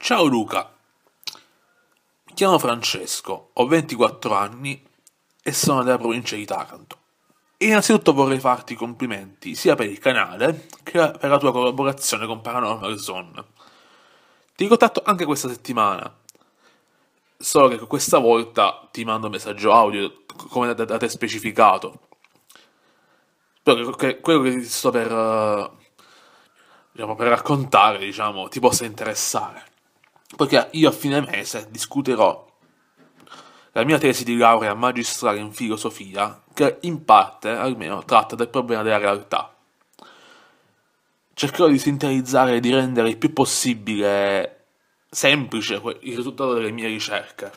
Ciao Luca, mi chiamo Francesco, ho 24 anni e sono della provincia di Taranto. E innanzitutto vorrei farti i complimenti sia per il canale che per la tua collaborazione con Paranormal Zone. Ti contatto anche questa settimana. Solo che questa volta ti mando un messaggio audio come da, te specificato. Spero che quello che ti sto per, eh, diciamo, per raccontare, diciamo, ti possa interessare. Poiché io a fine mese discuterò la mia tesi di laurea magistrale in filosofia, che in parte almeno tratta del problema della realtà. Cercherò di sintetizzare e di rendere il più possibile semplice il risultato delle mie ricerche.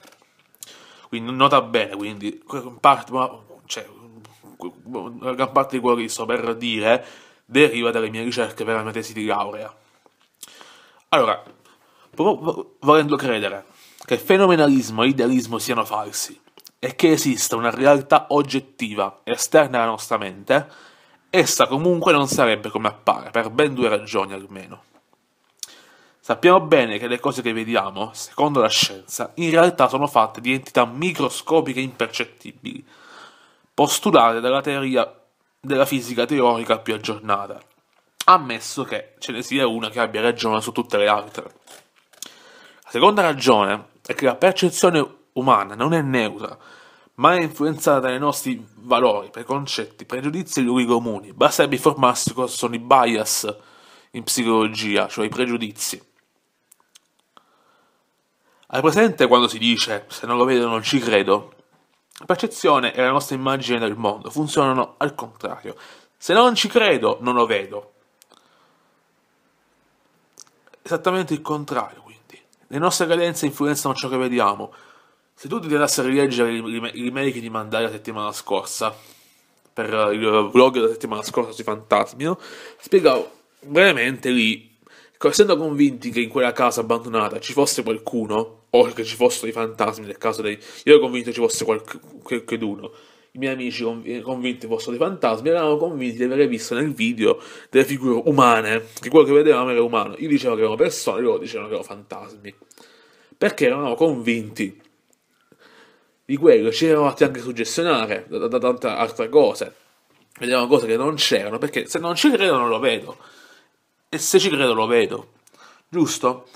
Quindi nota bene, quindi, parte, cioè, gran parte di quello che sto per dire deriva dalle mie ricerche per la mia tesi di laurea. Allora, proprio volendo credere che fenomenalismo e idealismo siano falsi e che esista una realtà oggettiva esterna alla nostra mente, essa comunque non sarebbe come appare, per ben due ragioni almeno. Sappiamo bene che le cose che vediamo, secondo la scienza, in realtà sono fatte di entità microscopiche impercettibili, postulate dalla teoria della fisica teorica più aggiornata, ammesso che ce ne sia una che abbia ragione su tutte le altre seconda ragione è che la percezione umana non è neutra, ma è influenzata dai nostri valori, preconcetti, pregiudizi e luoghi comuni. Basterebbe informarsi cosa sono i bias in psicologia, cioè i pregiudizi. Hai presente quando si dice se non lo vedo non ci credo? La percezione e la nostra immagine del mondo funzionano al contrario. Se non ci credo, non lo vedo. Esattamente il contrario. Le nostre cadenze influenzano ciò che vediamo. Se tu ti andassi a rileggere i remake di Mandai la settimana scorsa, per il vlog della settimana scorsa sui fantasmi, no? spiegavo brevemente lì essendo convinti che in quella casa abbandonata ci fosse qualcuno, o che ci fossero i fantasmi nel caso dei... Io ero convinto che ci fosse qualcuno, qualcuno i miei amici conv- eh, convinti fossero dei fantasmi, erano convinti di aver visto nel video delle figure umane, che quello che vedevamo era umano. Io dicevo che erano persone, loro dicevano che erano fantasmi. Perché erano convinti di quello, ci erano fatti anche suggestionare da, da, da tante altre cose. Vedevano cose che non c'erano, perché se non ci credo non lo vedo. E se ci credo lo vedo. Giusto?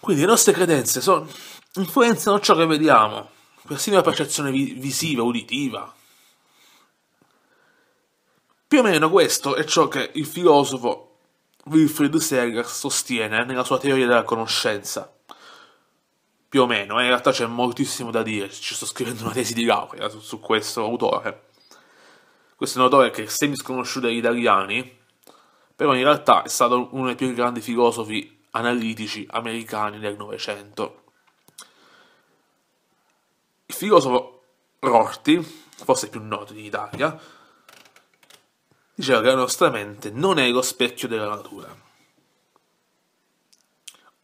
Quindi le nostre credenze sono, influenzano ciò che vediamo persino la percezione visiva, uditiva. Più o meno questo è ciò che il filosofo Wilfried Seger sostiene nella sua teoria della conoscenza. Più o meno, eh, in realtà c'è moltissimo da dire, ci sto scrivendo una tesi di laurea su, su questo autore. Questo è un autore che è semi sconosciuto agli italiani, però in realtà è stato uno dei più grandi filosofi analitici americani del Novecento. Il filosofo Rorty, forse più noto in Italia, diceva che la nostra mente non è lo specchio della natura.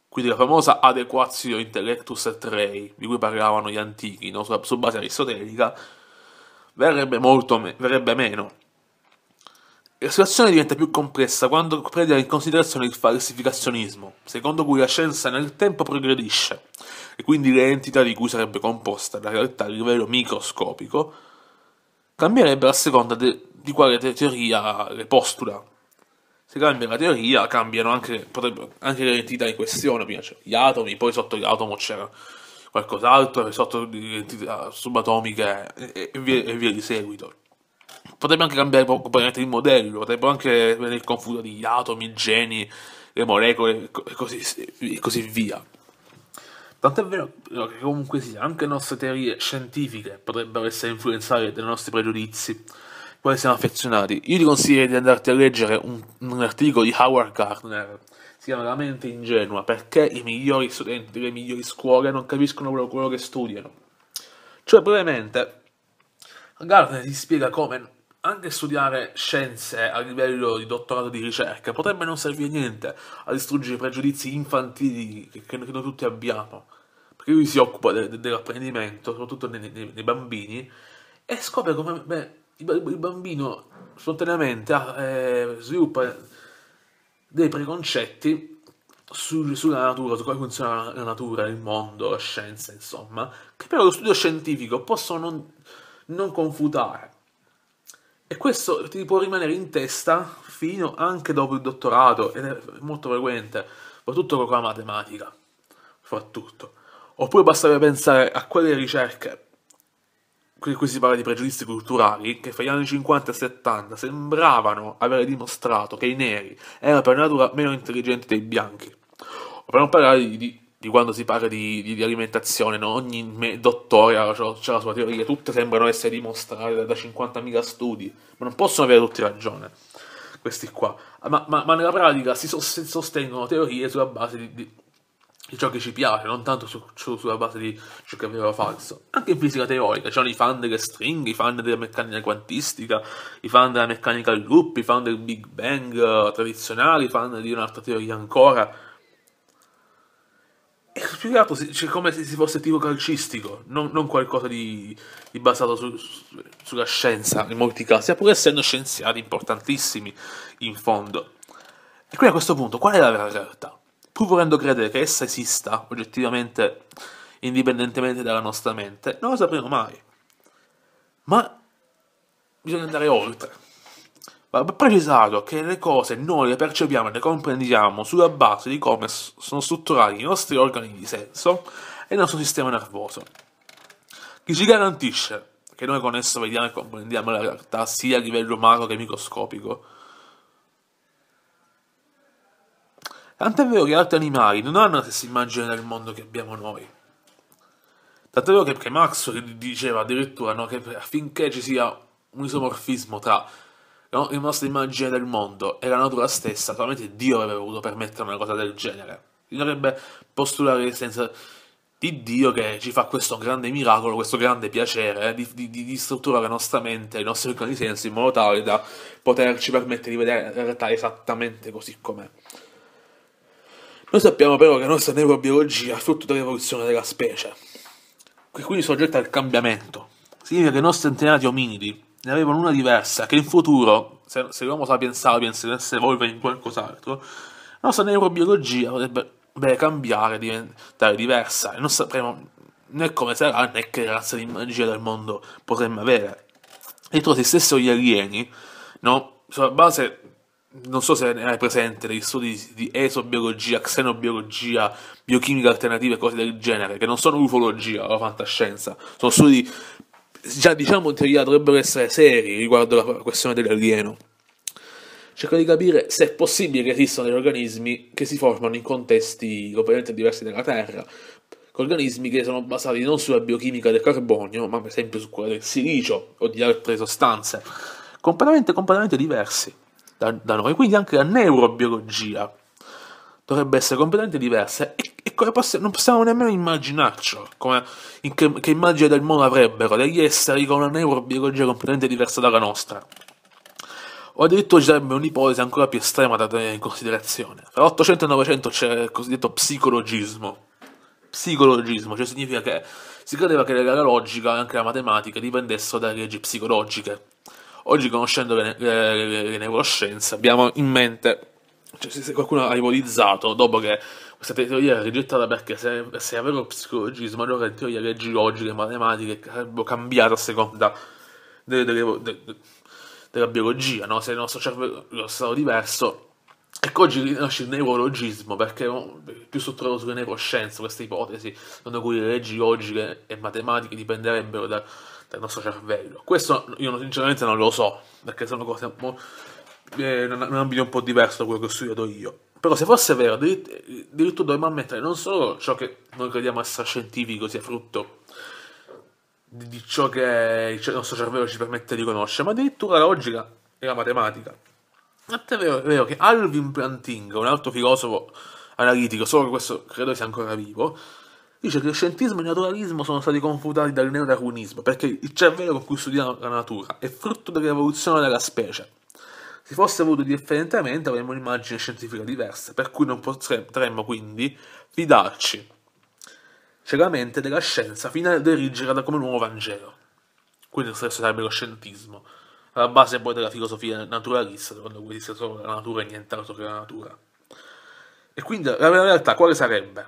Quindi la famosa adequatio intellectus et rei, di cui parlavano gli antichi no? su, base aristotelica, verrebbe, molto me- verrebbe meno la situazione diventa più complessa quando prende in considerazione il falsificazionismo, secondo cui la scienza nel tempo progredisce e quindi le entità di cui sarebbe composta la realtà a livello microscopico cambierebbero a seconda de- di quale te- teoria le postula. Se cambia la teoria, cambiano anche, anche le entità in questione. Prima c'erano gli atomi, poi sotto gli atomi c'era qualcos'altro, sotto le entità subatomiche e, e, via, e via di seguito potrebbe anche cambiare completamente il modello, potrebbero anche venire confuso di atomi, i geni, le molecole e così, e così via. Tanto è vero che comunque sia, anche le nostre teorie scientifiche potrebbero essere influenzate dai nostri pregiudizi, quali siamo affezionati. Io ti consiglio di andarti a leggere un, un articolo di Howard Gardner, si chiama La mente ingenua, perché i migliori studenti delle migliori scuole non capiscono quello, quello che studiano. Cioè, brevemente, Gardner ti spiega come anche studiare scienze a livello di dottorato di ricerca potrebbe non servire a niente a distruggere i pregiudizi infantili che, che noi tutti abbiamo. Perché lui si occupa de, de, dell'apprendimento, soprattutto nei, nei, nei, bambini, e scopre come beh, il, bambino spontaneamente ah, eh, sviluppa dei preconcetti su, sulla natura, su come funziona la natura, il mondo, la scienza, insomma, che però lo studio scientifico possono non, non confutare e questo ti può rimanere in testa fino anche dopo il dottorato, ed è molto frequente, soprattutto con la matematica, soprattutto. Oppure basterebbe pensare a quelle ricerche, qui, qui si parla di pregiudizi culturali, che fra gli anni 50 e 70 sembravano avere dimostrato che i neri erano per natura meno intelligenti dei bianchi. O per non parlare di, di di quando si parla di, di, di alimentazione, no? ogni me- dottore ha, la sua teoria, tutte sembrano essere dimostrate da, da 50.000 studi, ma non possono avere tutti ragione, questi qua. Ma, ma, ma nella pratica si sostengono teorie sulla base di, di, ciò che ci piace, non tanto su, su, sulla base di ciò che è vero o falso. Anche in fisica teorica, c'erano i fan delle stringhe, i fan della meccanica quantistica, i fan della meccanica al gruppo, i fan del Big Bang uh, eh, tradizionale, i fan di un'altra teoria ancora spiegato eh, c'è cioè, come se si fosse tipo calcistico, non, non qualcosa di, di basato su, su, sulla scienza in molti casi, pur essendo scienziati importantissimi in fondo. E quindi a questo punto, qual è la vera realtà? Pur volendo credere che essa esista oggettivamente, indipendentemente dalla nostra mente, non lo sapremo mai. Ma bisogna andare oltre va precisato che le cose noi le percepiamo e le comprendiamo sulla base di come sono strutturati i nostri organi di senso e il nostro sistema nervoso. Chi ci garantisce che noi con esso vediamo e comprendiamo la realtà sia a livello macro che microscopico? Tant'è vero che altri animali non hanno la stessa immagine del mondo che abbiamo noi. Tant'è vero che, che Max diceva addirittura no, che affinché ci sia un isomorfismo tra no? la nostra immagine del mondo e la natura stessa, solamente Dio avrebbe voluto permettere una cosa del genere. Bisognerebbe postulare l'esistenza di Dio che ci fa questo grande miracolo, questo grande piacere di, di, di strutturare la nostra mente, i nostri organi sensi in modo tale da poterci permettere di vedere la realtà esattamente così com'è. Noi sappiamo però che la nostra neurobiologia è frutto dell'evoluzione della specie, che quindi soggetta al cambiamento. Significa che i nostri antenati ominidi ne avevano una diversa, che in futuro, se, se l'uomo sapiens sapiens dovesse evolvere in qualcos'altro, la nostra neurobiologia potrebbe beh, cambiare, diventare diversa, e non sapremo né come sarà né che razza di magia del mondo potremmo avere. E tra tutti stesso gli alieni, no? Sulla base, non so se ne hai presente, degli studi di esobiologia, xenobiologia, biochimica alternativa e cose del genere, che non sono ufologia o fantascienza, sono studi già diciamo in teoria dovrebbero essere seri riguardo alla questione dell'alieno. Cerca di capire se è possibile che esistano degli organismi che si formano in contesti completamente diversi dalla Terra, organismi che sono basati non sulla biochimica del carbonio, ma per esempio su quella del silicio o di altre sostanze, completamente, completamente diversi da, da noi, quindi anche la neurobiologia dovrebbe essere completamente diversa e e poss- non possiamo nemmeno immaginarci come, in che, che, immagine del mondo avrebbero degli esseri con una neurobiologia completamente diversa dalla nostra. O addirittura ci sarebbe un'ipotesi ancora più estrema da tenere in considerazione. Tra l'Ottocento e il Novecento c'è il cosiddetto psicologismo. Psicologismo, cioè significa che si credeva che la logica e anche la matematica dipendessero dalle leggi psicologiche. Oggi, conoscendo le, le, le neuroscienze, abbiamo in mente cioè, se qualcuno ha ipotizzato, dopo che questa teoria è rigettata perché se, se è psicologismo, allora in teoria leggi oggi e matematiche sarebbero cambiate a seconda delle, delle, delle, della biologia, no? se il nostro cervello è stato diverso. Ecco oggi nasce il neurologismo, perché è più strutturato sulle neuroscienze, questa ipotesi, secondo cui le leggi logiche e matematiche dipenderebbero da, dal nostro cervello. Questo io sinceramente non lo so, perché sono cose un po'... Eh, un ambito un po' diverso da quello che ho studiato io. Però se fosse vero, addirittura dovremmo ammettere non solo ciò che noi crediamo essere scientifico sia frutto di, di ciò che il nostro cervello ci permette di conoscere, ma addirittura la logica e la matematica. Tant'è vero, è vero che Alvin Plantinga, un altro filosofo analitico, solo che questo credo sia ancora vivo, dice che il scientismo e il naturalismo sono stati confutati dal neodarwinismo, perché il cervello con cui studiamo la natura è frutto dell'evoluzione della specie si fosse avuto differentemente avremmo un'immagine scientifica diversa, per cui non potremmo quindi fidarci ciecamente della scienza fino ad erigerla come nuovo Vangelo. Quindi questo sarebbe lo scientismo, alla base poi della filosofia naturalista, secondo cui esiste solo la natura e nient'altro che la natura. E quindi la realtà quale sarebbe?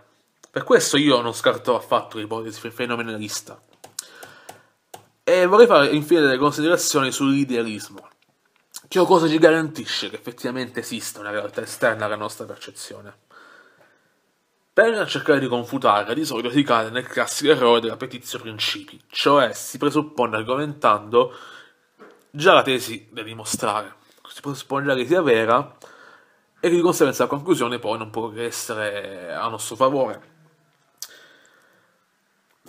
Per questo io non scarto affatto l'ipotesi fenomenalista. E vorrei fare infine delle considerazioni sull'idealismo. Cioè, cosa ci garantisce che effettivamente esista una realtà esterna alla nostra percezione? Per cercare di confutarla, di solito si cade nel classico errore della petizio principi, cioè si presuppone argomentando già la tesi da dimostrare, si presuppone che sia vera e che di conseguenza la conclusione poi non può che essere a nostro favore.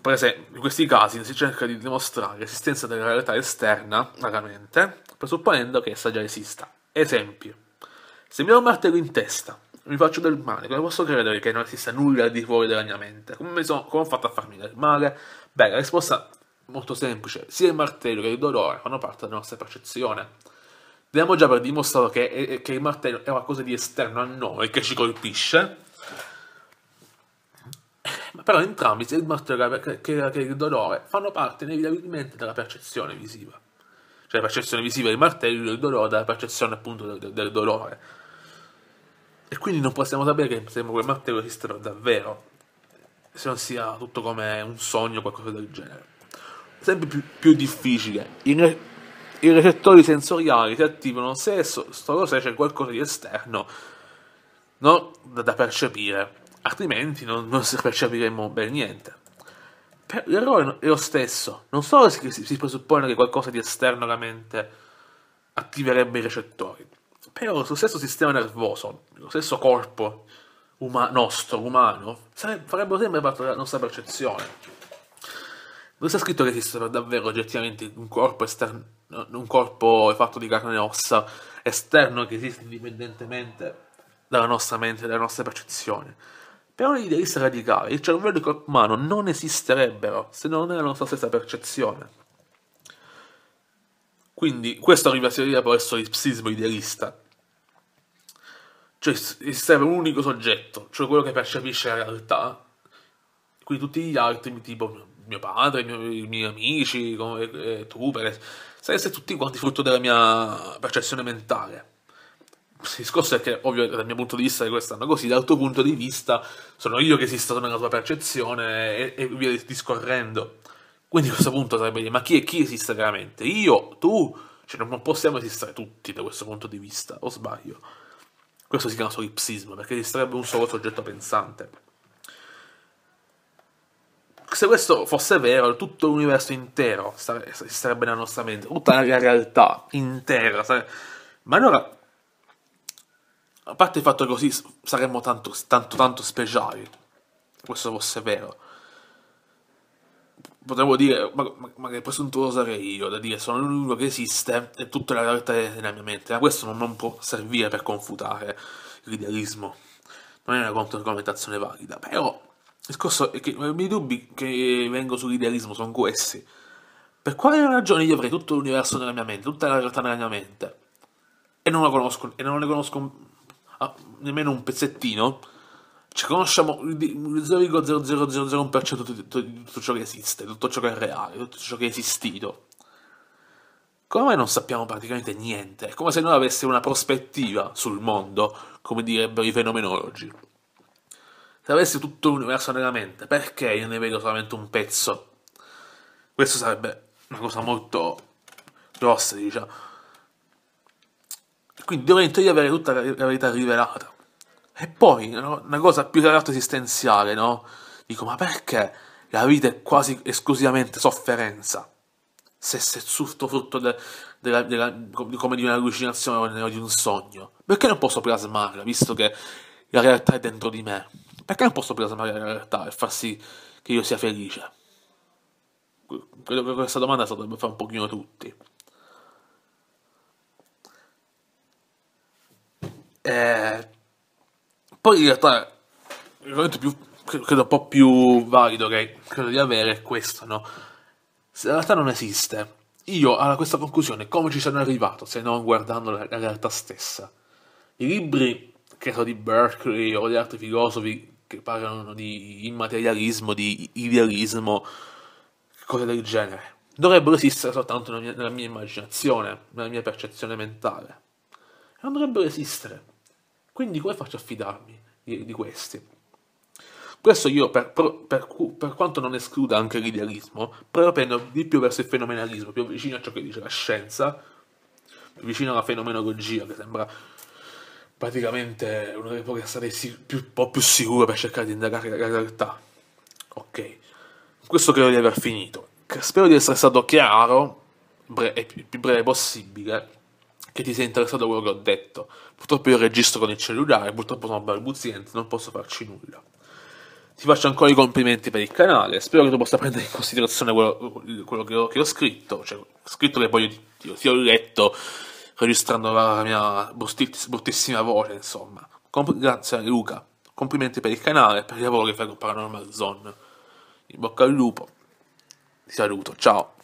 Per esempio, in questi casi si cerca di dimostrare l'esistenza della realtà esterna, alla mente, presupponendo che essa già esista. Esempio. Se mi ho un martello in testa, mi faccio del male, come posso credere che non esista nulla di fuori della mia mente? Come, sono, come ho fatto a farmi del male? Beh, la risposta è molto semplice. Sia il martello che il dolore fanno parte della nostra percezione. Diamo già per dimostrato che, eh, che il martello è qualcosa di esterno a noi, che ci colpisce, però entrambi, sia il martello che, il dolore, fanno parte inevitabilmente della percezione visiva. Cioè la percezione visiva del martello e del dolore, dalla percezione appunto del, del, dolore. E quindi non possiamo sapere che se quel martello esisterà davvero, se non sia tutto come un sogno o qualcosa del genere. Sempre più, più difficile, i, re, i, recettori sensoriali si attivano se solo se c'è qualcosa di esterno no? da, da percepire altrimenti non, non percepiremo per niente. L'errore è lo stesso, non solo si, si presuppone che qualcosa di esterno alla mente attiverebbe i recettori, però lo stesso sistema nervoso, lo stesso corpo uma, nostro, umano, sarebbe, farebbero sempre parte della nostra percezione. Non sta scritto che esistano davvero oggettivamente un corpo, esterno, un corpo fatto di carne e ossa esterno che esiste indipendentemente dalla nostra mente e dalla nostra percezione. Per un idealista radicale, il cervello e il corpo umano non esisterebbero se non è la nostra stessa percezione. Quindi, questo arriva a teoria poi il psismo idealista. Cioè, serve un unico soggetto, cioè quello che percepisce la realtà. Quindi tutti gli altri, tipo mio padre, i miei, i miei amici, come, eh, tu, per, sareste tutti quanti frutto della mia percezione mentale il discorso è che, ovvio, dal mio punto di vista di quest'anno così, dal tuo punto di vista sono io che esisto nella tua percezione e, e via discorrendo. Quindi a questo punto sarebbe dire, ma chi è chi esiste veramente? Io, tu? Cioè non possiamo esistere tutti da questo punto di vista, o sbaglio? Questo si chiama solipsismo, perché esisterebbe un solo soggetto pensante. Se questo fosse vero, tutto l'universo intero sare- sarebbe nella nostra mente, tutta la realtà intera. Sare- ma allora a parte il fatto che così saremmo tanto, tanto, tanto speciali, questo fosse vero, potremmo dire, ma, ma, magari presuntuoso sarei io, da dire sono l'unico che esiste e tutta la realtà è nella mia mente, ma questo non, non può servire per confutare l'idealismo, non è una controargomentazione valida, però il discorso è che i miei dubbi che vengo sull'idealismo sono questi, per quale ragione io avrei tutto l'universo nella mia mente, tutta la realtà nella mia mente, e non, conosco, e non ne conosco Ah, nemmeno un pezzettino, ci conosciamo 0,0001% di tutto ciò che esiste, tutto ciò che è reale, tutto ciò che è esistito. Come mai non sappiamo praticamente niente? È come se noi avessimo una prospettiva sul mondo, come direbbero i fenomenologi. Se avessi tutto l'universo nella mente, perché io ne vedo solamente un pezzo? Questo sarebbe una cosa molto grossa, diciamo quindi dovrete io avere tutta la verità rivelata. E poi, no? una cosa più che altro esistenziale, no? Dico, ma perché la vita è quasi esclusivamente sofferenza? Se è frutto, frutto de, della, della, come di un'allucinazione o di un sogno. Perché non posso plasmarla, visto che la realtà è dentro di me? Perché non posso plasmare la realtà e far sì che io sia felice? Credo che questa domanda se la dovrebbe fare un pochino tutti. Eh, poi in realtà l'argomento più credo un po' più valido che credo di avere è questo, no? Se la realtà non esiste, io a questa conclusione come ci sono arrivato se non guardando la, la realtà stessa? I libri, che sono di Berkeley o di altri filosofi che parlano di immaterialismo, di idealismo, cose del genere, dovrebbero esistere soltanto nella mia, nella mia immaginazione, nella mia percezione mentale. Non dovrebbero esistere quindi come faccio a fidarmi di, di questi? Questo io, per, per, per, quanto non escluda anche l'idealismo, però pendo di più verso il fenomenalismo, più vicino a ciò che dice la scienza, più vicino alla fenomenologia, che sembra praticamente una delle poche più, un po' più sicure per cercare di indagare la realtà. Ok, questo credo di aver finito. Spero di essere stato chiaro, bre- e più breve possibile, che ti sia interessato quello che ho detto. Purtroppo io registro con il cellulare, purtroppo sono balbuziente, non posso farci nulla. Ti faccio ancora i complimenti per il canale, spero che tu possa prendere in considerazione quello, quello che, ho, che, ho, scritto, cioè scritto che poi io, ti ho letto registrando la mia bruttissima voce, insomma. Compl- grazie Luca, complimenti per il canale e per il lavoro che fai con Paranormal Zone. In bocca al lupo, ti saluto, ciao.